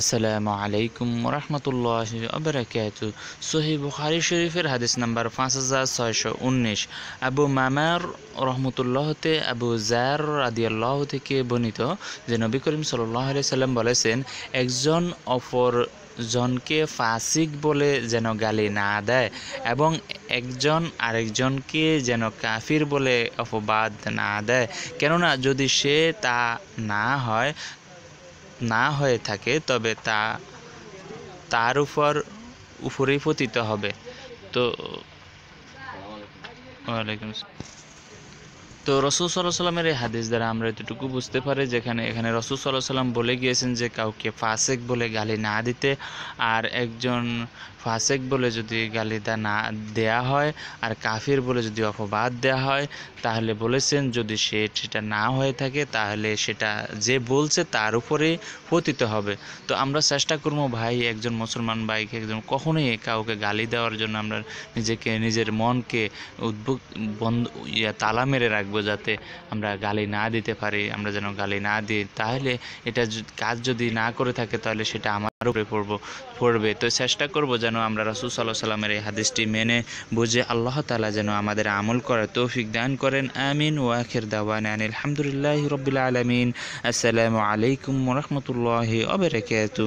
আসসালামু আলাইকুম রহমতুল্লাহ আবরাকাত সোহি বুখারি শরীফের হাদিস নাম্বার পাঁচ হাজার ছয়শো উনিশ আবু মামার রহমতুল্লাহতে আবু জার রাদিয়াল্লাহ থেকে বর্ণিত যে নবী করিম সাল্লি সাল্লাম বলেছেন একজন অপর জনকে ফাসিক বলে যেন গালি না দেয় এবং একজন আরেকজনকে যেন কাফির বলে অপবাদ না দেয় কেননা যদি সে তা না হয় না হয়ে থাকে তবে তা তার উপর উপরেই পতিত হবে তো ওয়ালাইকুম আসসালাম তো রসুল সাল্লাহ সাল্লামের এই হাদিস দ্বারা আমরা এতটুকু বুঝতে পারি যেখানে এখানে রসুল সাল্লাহ সাল্লাম বলে গিয়েছেন যে কাউকে ফাসেক বলে গালি না দিতে আর একজন ফাসেক বলে যদি গালিটা না দেয়া হয় আর কাফির বলে যদি অপবাদ দেয়া হয় তাহলে বলেছেন যদি সে সেটা না হয়ে থাকে তাহলে সেটা যে বলছে তার উপরে পতিত হবে তো আমরা চেষ্টা করবো ভাই একজন মুসলমান ভাইকে একজন কখনোই কাউকে গালি দেওয়ার জন্য আমরা নিজেকে নিজের মনকে উদ্ভুক বন্ধ তালা মেরে রাখবো যাতে আমরা গালি না দিতে পারি আমরা যেন গালি না দিই তাহলে এটা কাজ যদি না করে থাকে তাহলে সেটা আমার উপরে পড়বো পড়বে তো চেষ্টা করব যেন আমরা রাসুল সাল্লাহ সাল্লামের এই হাদিসটি মেনে বুঝে আল্লাহ তালা যেন আমাদের আমল করার তৌফিক দান করেন আমিন ওয়াখের দাওয়ান আলহামদুলিল্লাহ রবিল আলমিন আসসালামু আলাইকুম রহমতুল্লাহ অবরাকাতু